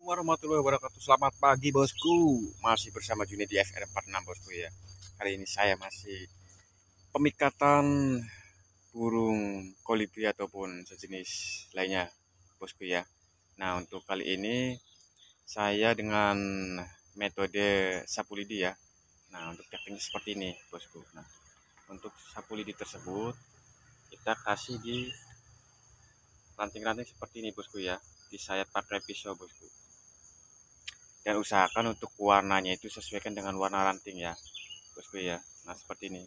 Assalamualaikum warahmatullahi wabarakatuh Selamat pagi bosku Masih bersama Juni di FR46 bosku ya kali ini saya masih Pemikatan Burung kolibri ataupun Sejenis lainnya Bosku ya Nah untuk kali ini Saya dengan Metode sapulidi ya Nah untuk tekniknya seperti ini bosku Nah untuk sapulidi tersebut Kita kasih di Ranting-ranting seperti ini bosku ya di sayap pakai pisau bosku dan usahakan untuk warnanya itu sesuaikan dengan warna ranting ya bosku ya nah seperti ini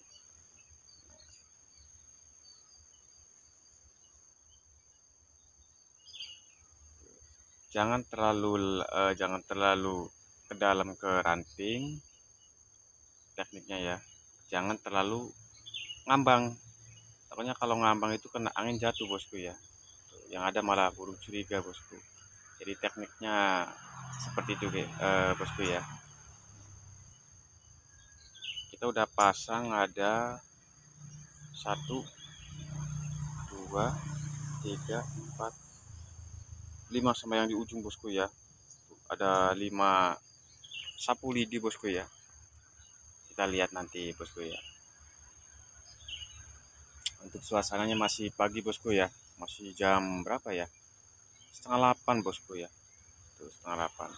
jangan terlalu eh, jangan terlalu ke dalam ke ranting tekniknya ya jangan terlalu ngambang takutnya kalau ngambang itu kena angin jatuh bosku ya yang ada malah burung curiga bosku jadi tekniknya seperti itu eh, bosku ya kita udah pasang ada satu dua tiga empat lima sama yang di ujung bosku ya ada lima sapu lidi bosku ya kita lihat nanti bosku ya untuk suasananya masih pagi bosku ya masih jam berapa ya setengah delapan bosku ya setengah delapan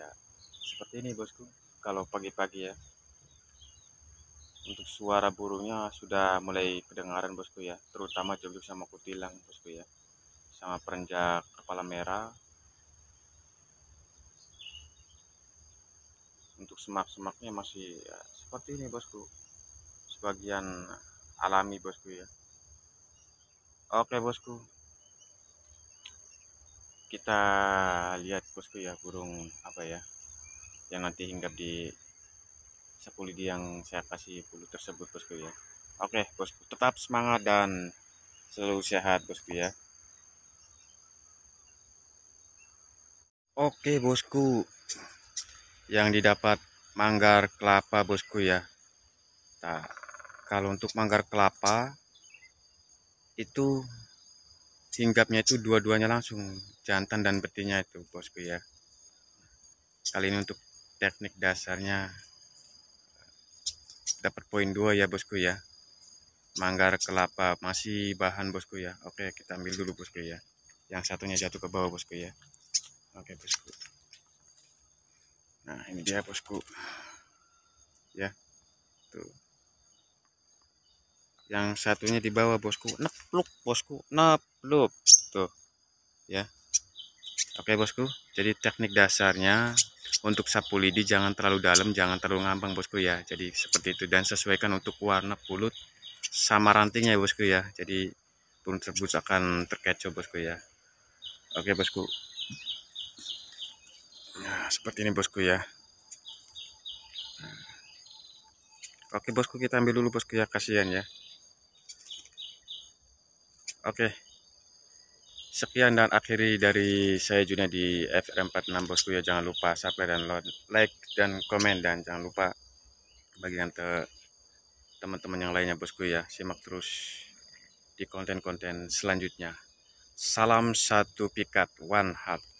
ya seperti ini bosku kalau pagi-pagi ya untuk suara burungnya sudah mulai kedengaran bosku ya terutama jogjuk sama kutilang bosku ya sama perenjak kepala merah untuk semak-semaknya masih ya, seperti ini bosku sebagian alami bosku ya Oke bosku kita lihat bosku ya burung apa ya yang nanti hinggap di sepulidi yang saya kasih bulu tersebut bosku ya oke bosku tetap semangat dan selalu sehat bosku ya oke bosku yang didapat manggar kelapa bosku ya nah, kalau untuk manggar kelapa itu singgapnya itu dua-duanya langsung jantan dan betina itu bosku ya kali ini untuk teknik dasarnya eh, dapat poin dua ya bosku ya manggar kelapa masih bahan bosku ya oke kita ambil dulu bosku ya yang satunya jatuh ke bawah bosku ya oke bosku nah ini dia bosku ya tuh yang satunya di bawah bosku nepluk bosku nepluk tuh ya oke bosku jadi teknik dasarnya untuk sapu lidi jangan terlalu dalam jangan terlalu ngambang bosku ya jadi seperti itu dan sesuaikan untuk warna pulut sama rantingnya ya bosku ya jadi burung tersebut akan terkecoh bosku ya oke bosku nah seperti ini bosku ya nah. oke bosku kita ambil dulu bosku ya kasihan ya Oke. Okay. Sekian dan akhiri dari saya Junia di FR46 Bosku ya. Jangan lupa subscribe dan like dan komen dan jangan lupa bagikan ke teman-teman yang lainnya Bosku ya. Simak terus di konten-konten selanjutnya. Salam satu pikat one heart.